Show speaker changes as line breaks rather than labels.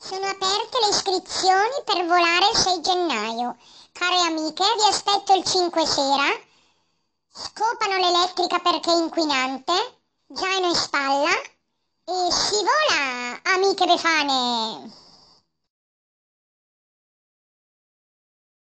Sono aperte le iscrizioni per volare il 6 gennaio. Care amiche, vi aspetto il 5 sera. Scopano l'elettrica perché è inquinante, zaino in spalla e si vola,
amiche befane!